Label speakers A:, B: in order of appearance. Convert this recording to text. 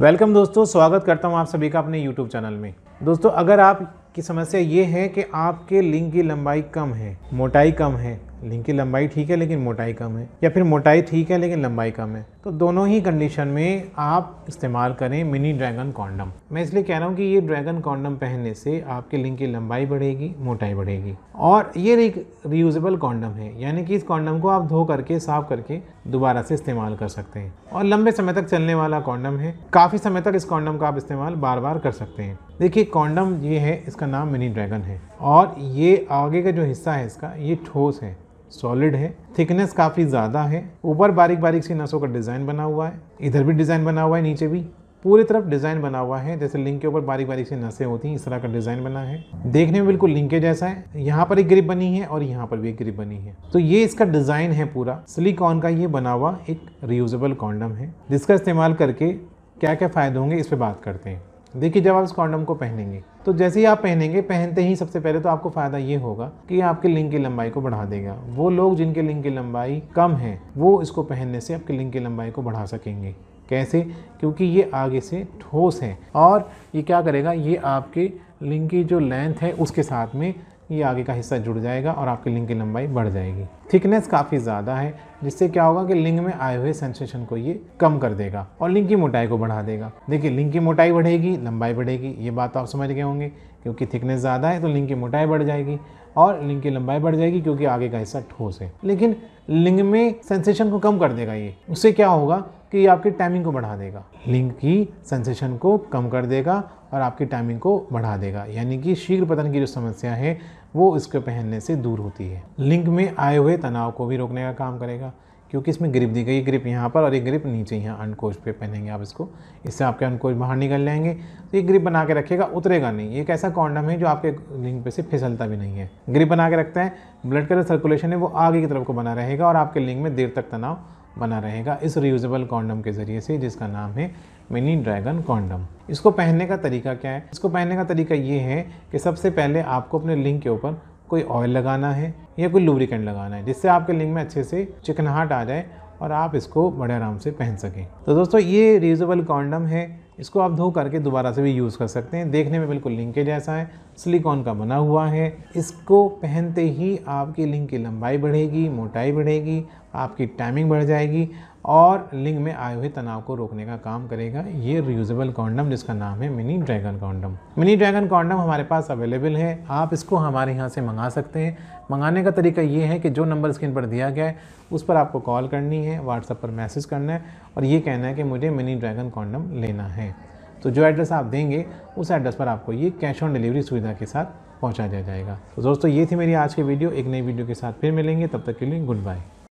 A: welcome दोस्तों स्वागत करता हूं आप सभी का अपने यूट्यूब चैनल में दोस्तों अगर आप की समस्या ये है कि आपके लिंग की लंबाई कम है मोटाई कम है लिंक की लंबाई ठीक है लेकिन मोटाई कम है या फिर मोटाई ठीक है लेकिन लंबाई कम है तो दोनों ही कंडीशन में आप इस्तेमाल करें मिनी ड्रैगन कॉन्डम मैं इसलिए कह रहा हूँ कि ये ड्रैगन कॉन्डम पहनने से आपके लिंक की लंबाई बढ़ेगी मोटाई बढ़ेगी और ये एक रीयूजेबल कॉन्डम है यानी कि इस कॉन्डम को आप धो करके साफ करके दोबारा से इस्तेमाल कर सकते हैं और लंबे समय तक चलने वाला कॉन्डम है काफ़ी समय तक इस कॉन्डम का आप इस्तेमाल बार बार कर सकते हैं देखिए कॉन्डम ये है इसका नाम मिनी ड्रैगन है और ये आगे का जो हिस्सा है इसका ये ठोस है सॉलिड है थिकनेस काफ़ी ज़्यादा है ऊपर बारीक बारीक सी नसों का डिज़ाइन बना हुआ है इधर भी डिज़ाइन बना हुआ है नीचे भी पूरी तरफ डिज़ाइन बना हुआ है जैसे लिंक के ऊपर बारीक बारीक सी नसें होती हैं इस तरह का डिज़ाइन बना है देखने में बिल्कुल लिंक के जैसा है यहाँ पर एक ग्रिप बनी है और यहाँ पर भी एक ग्रिप बनी है तो ये इसका डिज़ाइन है पूरा सिलिकॉन का ये बना हुआ एक रियूजेबल कॉन्डम है जिसका इस्तेमाल करके क्या क्या फ़ायदे होंगे इस पर बात करते हैं देखिए जब आप इस कॉन्डम को पहनेंगे तो जैसे ही आप पहनेंगे पहनते ही सबसे पहले तो आपको फ़ायदा ये होगा कि आपके लिंग की लंबाई को बढ़ा देगा वो लोग जिनके लिंग की लंबाई कम है वो इसको पहनने से आपके लिंग की लंबाई को बढ़ा सकेंगे कैसे क्योंकि ये आगे से ठोस है और ये क्या करेगा ये आपके लिंग की जो लेंथ है उसके साथ में ये आगे का हिस्सा जुड़ जाएगा और आपकी लिंग की लंबाई बढ़ जाएगी थिकनेस काफ़ी ज़्यादा है जिससे क्या होगा कि लिंग में आए हुए सेंसेशन को ये कम कर देगा और लिंग की मोटाई को बढ़ा देगा देखिए लिंग की मोटाई बढ़ेगी लंबाई बढ़ेगी ये बात आप समझ गए होंगे क्योंकि थिकनेस ज़्यादा है तो लिंग की मोटाई बढ़ जाएगी और लिंग की लंबाई बढ़ जाएगी क्योंकि आगे का हिस्सा ठोस है लेकिन लिंग में सेंसेशन को कम कर देगा ये उससे क्या होगा कि ये आपकी टाइमिंग को बढ़ा देगा लिंग की सेंसेशन को कम कर देगा और आपकी टाइमिंग को बढ़ा देगा यानी कि शीघ्र पतन की जो समस्या है वो इसके पहनने से दूर होती है लिंग में आए हुए तनाव को भी रोकने का काम करेगा क्योंकि इसमें ग्रिप दी गई ग्रिप यहाँ पर और ये ग्रिप नीचे यहाँ अनकोच पे पहनेंगे आप इसको इससे आपके अनकोच बाहर निकल जाएंगे तो ये ग्रिप बना के रखेगा उतरेगा नहीं एक ऐसा कॉन्डम है जो आपके लिंग पे से फिसलता भी नहीं है ग्रिप बना के रखता है ब्लड का जो सर्कुलेशन है वो आगे की तरफ को बना रहेगा और आपके लिंग में देर तक तनाव बना रहेगा इस रियूजेबल कॉन्डम के ज़रिए से जिसका नाम है मिनी ड्रैगन कॉन्डम इसको पहनने का तरीका क्या है इसको पहनने का तरीका ये है कि सबसे पहले आपको अपने लिंक के ऊपर कोई ऑयल लगाना है या कोई लुब्रिकेंट लगाना है जिससे आपके लिंग में अच्छे से चिकनाहट आ जाए और आप इसको बड़े आराम से पहन सकें तो दोस्तों ये रीजेबल कॉन्डम है इसको आप धो करके दोबारा से भी यूज़ कर सकते हैं देखने में बिल्कुल लिंक के जैसा है सिलिकॉन का बना हुआ है इसको पहनते ही आपकी लिंक की लंबाई बढ़ेगी मोटाई बढ़ेगी आपकी टाइमिंग बढ़ जाएगी और लिंग में आए हुए तनाव को रोकने का काम करेगा ये रियूजेबल कॉन्डम जिसका नाम है mini dragon condom mini dragon condom हमारे पास अवेलेबल है आप इसको हमारे यहाँ से मंगा सकते हैं मंगाने का तरीका ये है कि जो नंबर स्क्रीन पर दिया गया है उस पर आपको कॉल करनी है व्हाट्सएप पर मैसेज करना है और ये कहना है कि मुझे मिनी ड्रैगन कॉन्डम लेना है तो जो एड्रेस आप देंगे उस एड्रेस पर आपको ये कैश ऑन डिलीवरी सुविधा के साथ पहुँचा दिया जाएगा तो दोस्तों ये थी मेरी आज की वीडियो एक नई वीडियो के साथ फिर मिलेंगे तब तक के लिए गुड बाय